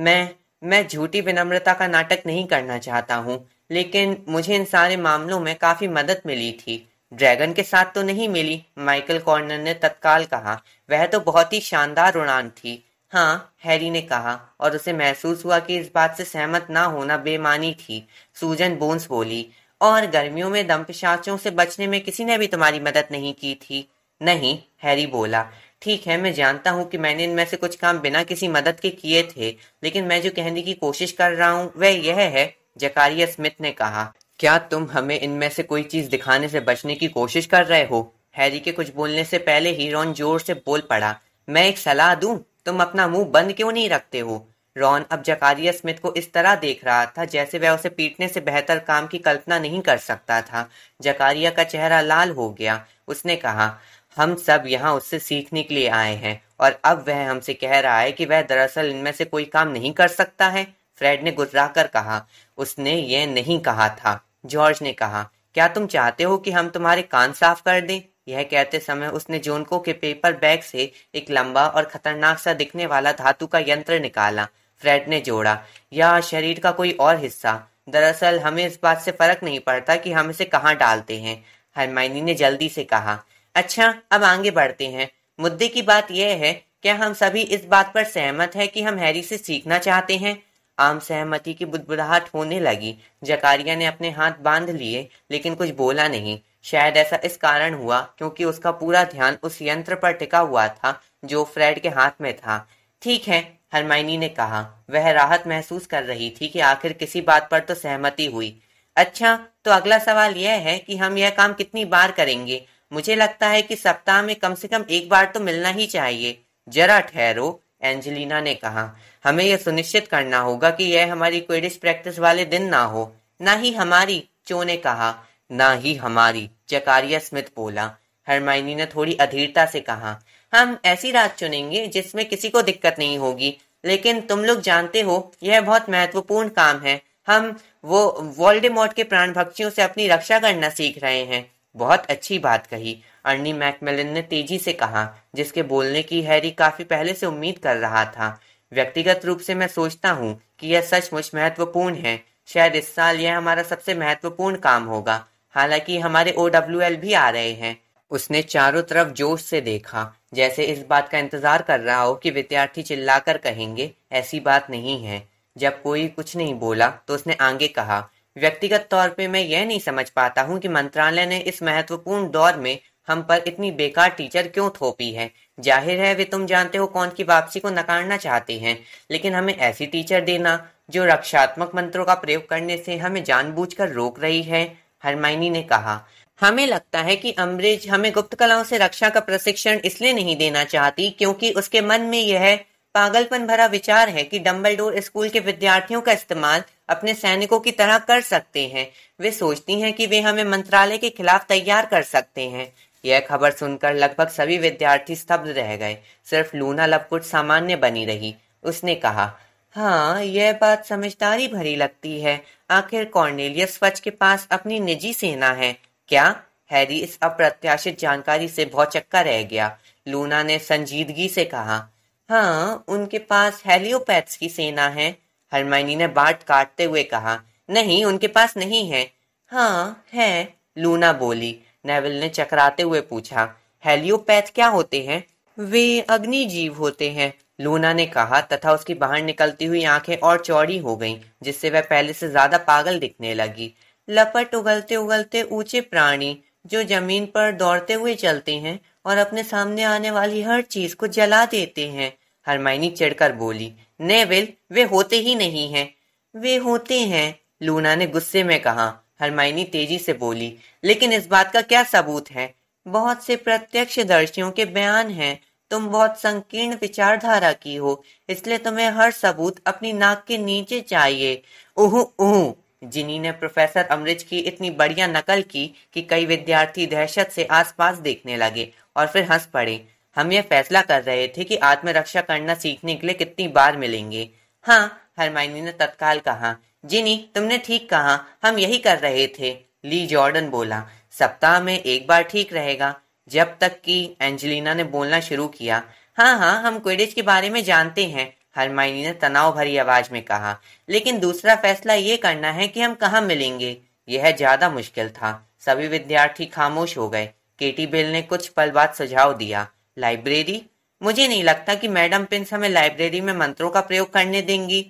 मैं मैं झूठी विनम्रता का नाटक नहीं करना चाहता हूँ लेकिन मुझे इन सारे मामलों में काफी मदद मिली थी ड्रैगन के साथ तो नहीं मिली माइकल कॉर्नर ने तत्काल कहा वह तो बहुत ही शानदार उड़ान थी हाँ हैरी ने कहा और उसे महसूस हुआ कि इस बात से सहमत ना होना बेमानी थी सूजन बोन्स बोली और गर्मियों में दम्पशाचों से बचने में किसी ने भी तुम्हारी मदद नहीं की थी नहीं हैरी बोला ठीक है मैं जानता हूँ कि मैंने इनमें से कुछ काम बिना किसी मदद के किए थे लेकिन मैं जो कहने की कोशिश कर रहा हूँ वह यह है जकारिया स्मिथ ने कहा क्या तुम हमें इनमें से कोई चीज़ दिखाने से बचने की कोशिश कर रहे हो? हैरी के कुछ बोलने से पहले ही रॉन जोर से बोल पड़ा। मैं एक सलाह दू तुम अपना मुंह बंद क्यों नहीं रखते हो? रॉन अब जकारिया स्मिथ को इस तरह देख रहा था जैसे वह उसे पीटने से बेहतर काम की कल्पना नहीं कर सकता था जकारिया का चेहरा लाल हो गया उसने कहा हम सब यहाँ उससे सीखने के लिए आए हैं और अब वह हमसे कह रहा है कि वह दरअसल इनमें से कोई काम नहीं कर सकता है फ्रेड ने गुजरा कर कहा उसने ये नहीं कहा था जॉर्ज ने कहा क्या तुम चाहते हो कि हम तुम्हारे कान साफ कर दें यह कहते समय उसने जोनको के पेपर बैग से एक लंबा और खतरनाक सा दिखने वाला धातु का यंत्र निकाला फ्रेड ने जोड़ा यह शरीर का कोई और हिस्सा दरअसल हमें इस बात से फर्क नहीं पड़ता कि हम इसे कहाँ डालते हैं हरमाइनी ने जल्दी से कहा अच्छा अब आगे बढ़ते हैं मुद्दे की बात यह है क्या हम सभी इस बात पर सहमत है कि हम हैरी से सीखना चाहते हैं आम सहमति की बुदबुदाहट होने लगी जकारिया ने अपने हाथ बांध लिए लेकिन कुछ बोला नहीं शायद ऐसा इस कारण हुआ क्योंकि उसका पूरा ध्यान उस यंत्र पर टिका हुआ था जो फ्रेड के हाथ में था ठीक है हरमाइनी ने कहा वह राहत महसूस कर रही थी कि आखिर किसी बात पर तो सहमति हुई अच्छा तो अगला सवाल यह है कि हम यह काम कितनी बार करेंगे मुझे लगता है कि सप्ताह में कम से कम एक बार तो मिलना ही चाहिए जरा ठहरो एंजेलिना ने कहा हमें यह सुनिश्चित करना होगा कि यह हमारी क्वेडिश प्रैक्टिस वाले दिन ना हो ना ही हमारी चो ने कहा ना ही हमारी जकारिया स्मिथ बोला हरमाइनी ने थोड़ी अधीरता से कहा हम ऐसी रात चुनेंगे जिसमें किसी को दिक्कत नहीं होगी लेकिन तुम लोग जानते हो यह बहुत महत्वपूर्ण काम है हम वो वॉल्डेमॉर्ट के प्राण भक्तियों से अपनी रक्षा करना सीख रहे हैं बहुत अच्छी बात कही अर्नी मैकमिलन ने तेजी से कहा जिसके बोलने की हैरी काफी पहले से उम्मीद कर रहा था व्यक्तिगत रूप से मैं सोचता हूँ कि यह सचमुच महत्वपूर्ण है शायद इस साल यह हमारा सबसे महत्वपूर्ण काम होगा हालांकि हमारे ओ भी आ रहे हैं उसने चारों तरफ जोश से देखा जैसे इस बात का इंतजार कर रहा हो कि विद्यार्थी चिल्लाकर कहेंगे ऐसी बात नहीं है जब कोई कुछ नहीं बोला तो उसने आगे कहा व्यक्तिगत तौर पे मैं यह नहीं समझ पाता हूँ कि मंत्रालय ने इस महत्वपूर्ण दौर में हम पर इतनी बेकार टीचर क्यों थोपी है जाहिर है वे तुम जानते हो कौन की वापसी को नकारना चाहते हैं लेकिन हमें ऐसी टीचर देना जो रक्षात्मक मंत्रों का प्रयोग करने से हमें जानबूझकर रोक रही है हरमाइनी ने कहा हमें लगता है कि अम्बरीज हमें गुप्त कलाओं से रक्षा का प्रशिक्षण इसलिए नहीं देना चाहती क्योंकि उसके मन में यह पागलपन भरा विचार है कि डम्बलडोर स्कूल के विद्यार्थियों का इस्तेमाल अपने सैनिकों की तरह कर सकते हैं वे सोचती हैं कि वे हमें मंत्रालय के खिलाफ तैयार कर सकते हैं यह खबर सुनकर लगभग सभी विद्यार्थी स्तब्ध रह गए सिर्फ लूना लपकुट सामान्य बनी रही उसने कहा हाँ यह बात समझदारी भरी लगती है आखिर कॉर्नेलियस फच के पास अपनी निजी सेना है क्या हैरी इस अप्रत्याशित जानकारी से बहुत चक्का रह गया लूना ने संजीदगी से कहा हाँ उनके पास हेलियोपैथ्स की सेना है हरमाइनी ने बाट काटते हुए कहा नहीं उनके पास नहीं है हाँ है लूना बोली नेविल ने चकराते हुए पूछा हेलियोपैथ क्या होते हैं वे अग्नि जीव होते हैं लूना ने कहा तथा उसकी बाहर निकलती हुई आंखें और चौड़ी हो गईं, जिससे वह पहले से ज्यादा पागल दिखने लगी लपट उगलते उगलते ऊंचे प्राणी जो जमीन पर दौड़ते हुए चलते हैं और अपने सामने आने वाली हर चीज को जला देते हैं हरमाइनी चिढ़कर बोली नेविल वे होते ही नहीं हैं वे होते हैं लूना ने गुस्से में कहा हरमाइनी तेजी से बोली लेकिन इस बात का क्या सबूत है बहुत से प्रत्यक्ष दर्शियों के बयान हैं तुम बहुत संकीर्ण विचारधारा की हो इसलिए तुम्हें हर सबूत अपनी नाक के नीचे चाहिए उहू उहू ने प्रोफेसर अमृत की इतनी बढ़िया नकल की कि कई विद्यार्थी दहशत से आसपास देखने लगे और फिर हंस पड़े हम यह फैसला कर रहे थे कि आत्मरक्षा करना सीखने के लिए कितनी बार मिलेंगे हाँ हरमाइनी ने तत्काल कहा जिनी तुमने ठीक कहा हम यही कर रहे थे ली जॉर्डन बोला सप्ताह में एक बार ठीक रहेगा जब तक कि एंजेलिना ने बोलना शुरू किया हाँ हाँ हम क्विडिच के बारे में जानते हैं हरमाइनी ने तनाव भरी आवाज में कहा लेकिन दूसरा फैसला ये करना है कि हम कहाँ मिलेंगे यह ज्यादा मुश्किल था सभी विद्यार्थी खामोश हो गए केटी बेल ने कुछ पल बाद सुझाव दिया लाइब्रेरी मुझे नहीं लगता कि मैडम पिंस हमें लाइब्रेरी में मंत्रों का प्रयोग करने देंगी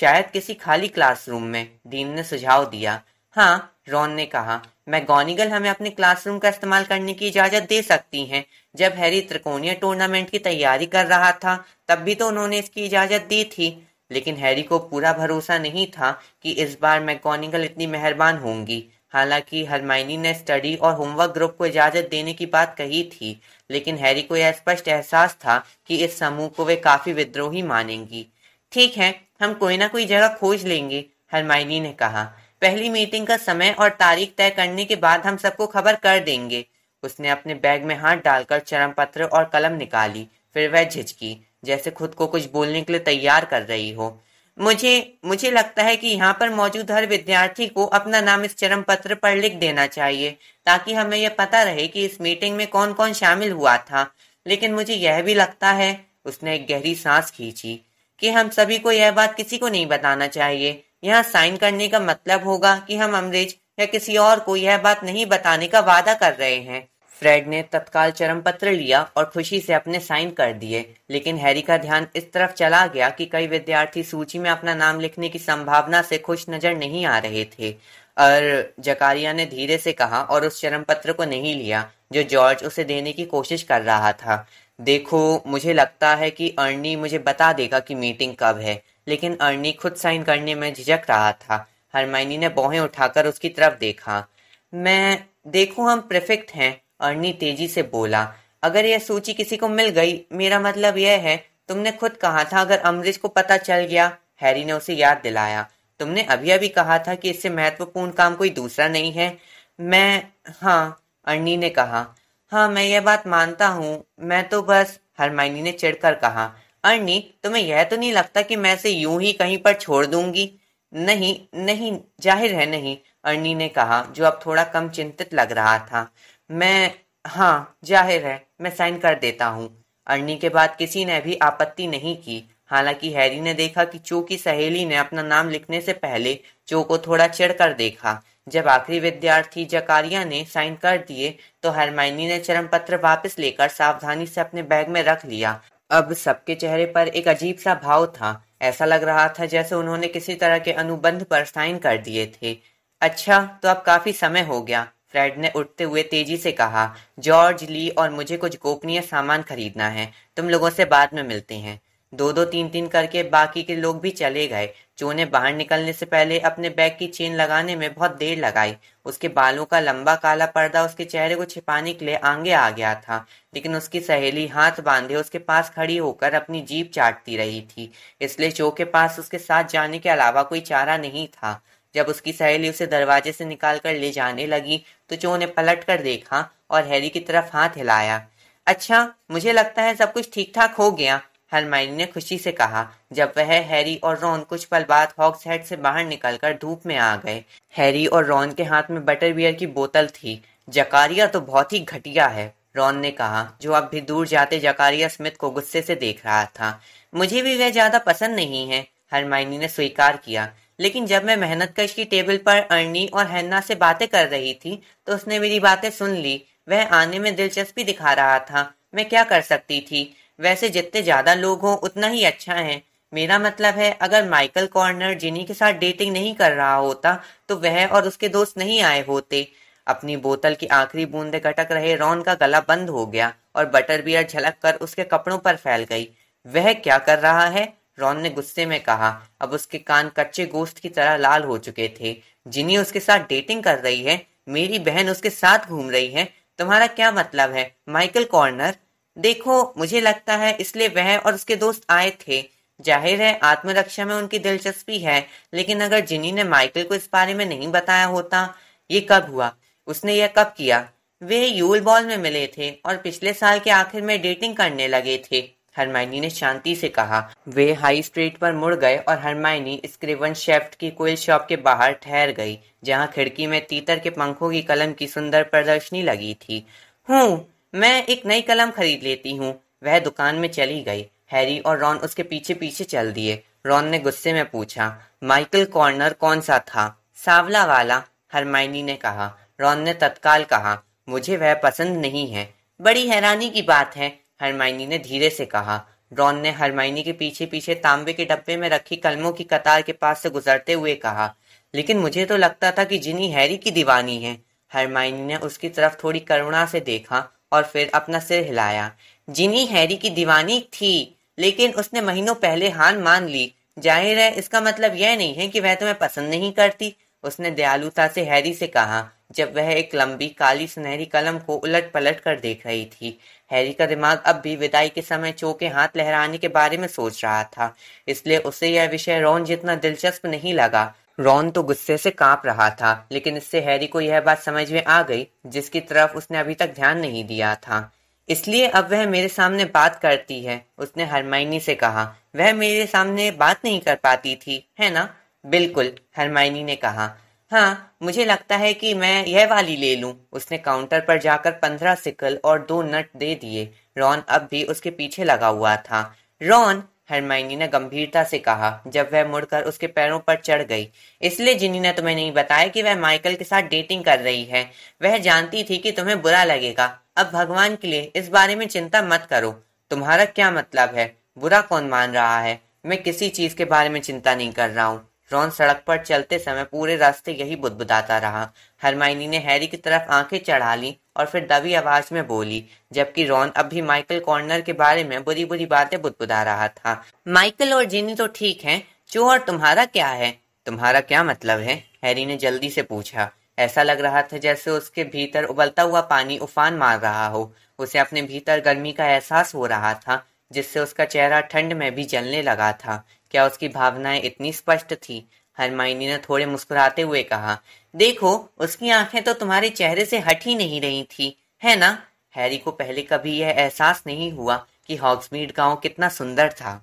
शायद किसी खाली क्लासरूम में डीन ने सुझाव दिया हाँ रॉन ने कहा मैगोनिगल हमें अपने क्लासरूम का इस्तेमाल करने की इजाज़त दे सकती हैं जब हैरी त्रिकोणीय टूर्नामेंट की तैयारी कर रहा था तब भी तो उन्होंने इसकी इजाज़त दी थी लेकिन हैरी को पूरा भरोसा नहीं था कि इस बार मैगोनिगल इतनी मेहरबान होंगी हालांकि हरमाइनी ने स्टडी और होमवर्क ग्रुप को इजाज़त देने की बात कही थी लेकिन हैरी को यह स्पष्ट एहसास था कि इस समूह को वे काफ़ी विद्रोही मानेंगी ठीक है हम कोई ना कोई जगह खोज लेंगे हरमाइनी ने कहा पहली मीटिंग का समय और तारीख तय करने के बाद हम सबको खबर कर देंगे उसने अपने बैग में हाथ डालकर चरम पत्र और कलम निकाली फिर वह झिझकी जैसे खुद को कुछ बोलने के लिए तैयार कर रही हो मुझे मुझे लगता है कि यहाँ पर मौजूद हर विद्यार्थी को अपना नाम इस चरम पत्र पर लिख देना चाहिए ताकि हमें यह पता रहे कि इस मीटिंग में कौन कौन शामिल हुआ था लेकिन मुझे यह भी लगता है उसने एक गहरी सांस खींची कि हम सभी को यह बात किसी को नहीं बताना चाहिए यहाँ साइन करने का मतलब होगा कि हम अमरीज या किसी और को यह बात नहीं बताने का वादा कर रहे हैं फ्रेड ने तत्काल चरम पत्र लिया और खुशी से अपने साइन कर दिए लेकिन हैरी का ध्यान इस तरफ चला गया कि कई विद्यार्थी सूची में अपना नाम लिखने की संभावना से खुश नजर नहीं आ रहे थे और जकारिया ने धीरे से कहा और उस चरम पत्र को नहीं लिया जो जॉर्ज उसे देने की कोशिश कर रहा था देखो मुझे लगता है कि अर्नी मुझे बता देगा कि मीटिंग कब है लेकिन अर्नी खुद साइन करने में झिझक रहा था हरमाइनी ने बौहें उठाकर उसकी तरफ देखा मैं देखो हम परफेक्ट हैं अर्नी तेजी से बोला अगर यह सूची किसी को मिल गई मेरा मतलब यह है तुमने खुद कहा था अगर अमरीश को पता चल गया हैरी ने उसे याद दिलाया तुमने अभी अभी कहा था कि इससे महत्वपूर्ण काम कोई दूसरा नहीं है मैं हाँ अर्नी ने कहा हाँ मैं यह बात मानता हूँ मैं तो बस हरमाइनी ने चिढ़कर कहा अर्नी तुम्हें यह तो नहीं लगता कि मैं इसे यूं ही कहीं पर छोड़ दूंगी नहीं नहीं जाहिर है नहीं अर्नी ने कहा जो अब थोड़ा कम चिंतित लग रहा था मैं हाँ जाहिर है मैं साइन कर देता हूँ अर्नी के बाद किसी ने भी आपत्ति नहीं की हालांकि हैरी ने देखा कि चो की सहेली ने अपना नाम लिखने से पहले चो को थोड़ा चिढ़ कर देखा जब आखिरी विद्यार्थी जकारिया ने साइन कर दिए तो हरमाइनी ने चरम पत्र वापस लेकर सावधानी से अपने बैग में रख लिया अब सबके चेहरे पर एक अजीब सा भाव था ऐसा लग रहा था जैसे उन्होंने किसी तरह के अनुबंध पर साइन कर दिए थे अच्छा तो अब काफी समय हो गया फ्रेड ने उठते हुए तेजी से कहा जॉर्ज ली और मुझे कुछ गोपनीय सामान खरीदना है तुम लोगों से बाद में मिलते हैं दो दो तीन तीन करके बाकी के लोग भी चले गए चू ने बाहर निकलने से पहले अपने बैग की चेन लगाने में बहुत देर लगाई उसके बालों का लंबा काला पर्दा उसके चेहरे को छिपाने के लिए आगे आ गया था लेकिन उसकी सहेली हाथ बांधे उसके पास खड़ी होकर अपनी जीप चाटती रही थी इसलिए चो के पास उसके साथ जाने के अलावा कोई चारा नहीं था जब उसकी सहेली उसे दरवाजे से निकाल कर ले जाने लगी तो चो ने पलट कर देखा और हैरी की तरफ हाथ हिलाया अच्छा मुझे लगता है सब कुछ ठीक ठाक हो गया हरमाइनी ने खुशी से कहा जब वह हैरी और रॉन कुछ पल बाद हॉक्स हेड से बाहर निकलकर धूप में आ गए हैरी और रॉन के हाथ में बटर बियर की बोतल थी जकारिया तो बहुत ही घटिया है रॉन ने कहा जो अब भी दूर जाते जकारिया स्मिथ को गुस्से से देख रहा था मुझे भी वह ज्यादा पसंद नहीं है हरमाइनी ने स्वीकार किया लेकिन जब मैं मेहनत कश की टेबल पर अर्नी और हैन्ना से बातें कर रही थी तो उसने मेरी बातें सुन ली वह आने में दिलचस्पी दिखा रहा था मैं क्या कर सकती थी वैसे जितने ज़्यादा लोग हों उतना ही अच्छा है मेरा मतलब है अगर माइकल कॉर्नर जिनी के साथ डेटिंग नहीं कर रहा होता तो वह और उसके दोस्त नहीं आए होते अपनी बोतल की आखिरी बूंदे घटक रहे रॉन का गला बंद हो गया और बटर बियर झलक कर उसके कपड़ों पर फैल गई वह क्या कर रहा है रॉन ने गुस्से में कहा अब उसके कान कच्चे गोश्त की तरह लाल हो चुके थे जिनी उसके साथ डेटिंग कर रही है मेरी बहन उसके साथ घूम रही है तुम्हारा क्या मतलब है माइकल कॉर्नर देखो मुझे लगता है इसलिए वह और उसके दोस्त आए थे जाहिर है आत्मरक्षा में उनकी दिलचस्पी है लेकिन अगर जिनी ने माइकल को इस बारे में नहीं बताया होता ये कब हुआ उसने यह कब किया वे यूल बॉल में मिले थे और पिछले साल के आखिर में डेटिंग करने लगे थे हरमाइनी ने शांति से कहा वे हाई स्ट्रीट पर मुड़ गए और हरमाइनी स्क्रिवन शेफ्ट की कोयल शॉप के बाहर ठहर गई जहां खिड़की में तीतर के पंखों की कलम की सुंदर प्रदर्शनी लगी थी हूँ मैं एक नई कलम खरीद लेती हूँ वह दुकान में चली गई हैरी और रॉन उसके पीछे पीछे चल दिए रॉन ने गुस्से में पूछा माइकल कॉर्नर कौन सा था सावला वाला हरमाइनी ने कहा रॉन ने तत्काल कहा मुझे वह पसंद नहीं है बड़ी हैरानी की बात है हरमाइनी ने धीरे से कहा रॉन ने हरमाइनी के पीछे पीछे तांबे के डब्बे में रखी कलमों की कतार के पास से गुजरते हुए कहा लेकिन मुझे तो लगता था कि जिनी हैरी की दीवानी है हरमाइनी ने उसकी तरफ थोड़ी करुणा से देखा और फिर अपना सिर हिलाया जिनी हैरी की दीवानी थी लेकिन उसने महीनों पहले हान मान ली जाहिर है इसका मतलब यह नहीं है कि वह तुम्हें पसंद नहीं करती उसने दयालुता से हैरी से कहा जब वह एक लंबी काली सुनहरी कलम को उलट पलट कर देख रही थी हैरी का दिमाग अब भी विदाई के समय चो के हाथ लहराने के बारे में सोच रहा था इसलिए उसे यह विषय रोन जितना दिलचस्प नहीं लगा रॉन तो गुस्से से कांप रहा था लेकिन इससे हैरी को यह बात समझ में आ गई जिसकी तरफ उसने अभी तक ध्यान नहीं दिया था इसलिए अब वह मेरे सामने बात करती है उसने हरमाइनी से कहा वह मेरे सामने बात नहीं कर पाती थी है ना बिल्कुल हरमाइनी ने कहा हाँ मुझे लगता है कि मैं यह वाली ले लूं उसने काउंटर पर जाकर पंद्रह सिकल और दो नट दे दिए रॉन अब भी उसके पीछे लगा हुआ था रॉन हरमाइनी ने गंभीरता से कहा जब वह मुड़कर उसके पैरों पर चढ़ गई इसलिए जिनी ने तुम्हें नहीं बताया कि वह माइकल के साथ डेटिंग कर रही है वह जानती थी कि तुम्हें बुरा लगेगा अब भगवान के लिए इस बारे में चिंता मत करो तुम्हारा क्या मतलब है बुरा कौन मान रहा है मैं किसी चीज के बारे में चिंता नहीं कर रहा हूँ रॉन सड़क पर चलते समय पूरे रास्ते यही बुदबुदाता रहा हरमाइनी ने हैरी की तरफ आंखें चढ़ा ली और फिर दबी आवाज में बोली जबकि रॉन अब भी माइकल कॉर्नर के बारे में बुरी बुरी बातें बुदबुदा रहा था माइकल और जीनी तो ठीक हैं जो और तुम्हारा क्या है तुम्हारा क्या मतलब है हैरी ने जल्दी से पूछा ऐसा लग रहा था जैसे उसके भीतर उबलता हुआ पानी उफान मार रहा हो उसे अपने भीतर गर्मी का एहसास हो रहा था जिससे उसका चेहरा ठंड में भी जलने लगा था क्या उसकी भावनाएं इतनी स्पष्ट थी हरमाइनी ने थोड़े मुस्कुराते हुए कहा देखो उसकी आंखें तो तुम्हारे चेहरे से हट ही नहीं रही थी है ना हैरी को पहले कभी यह एहसास नहीं हुआ कि हॉक्समीड गांव कितना सुंदर था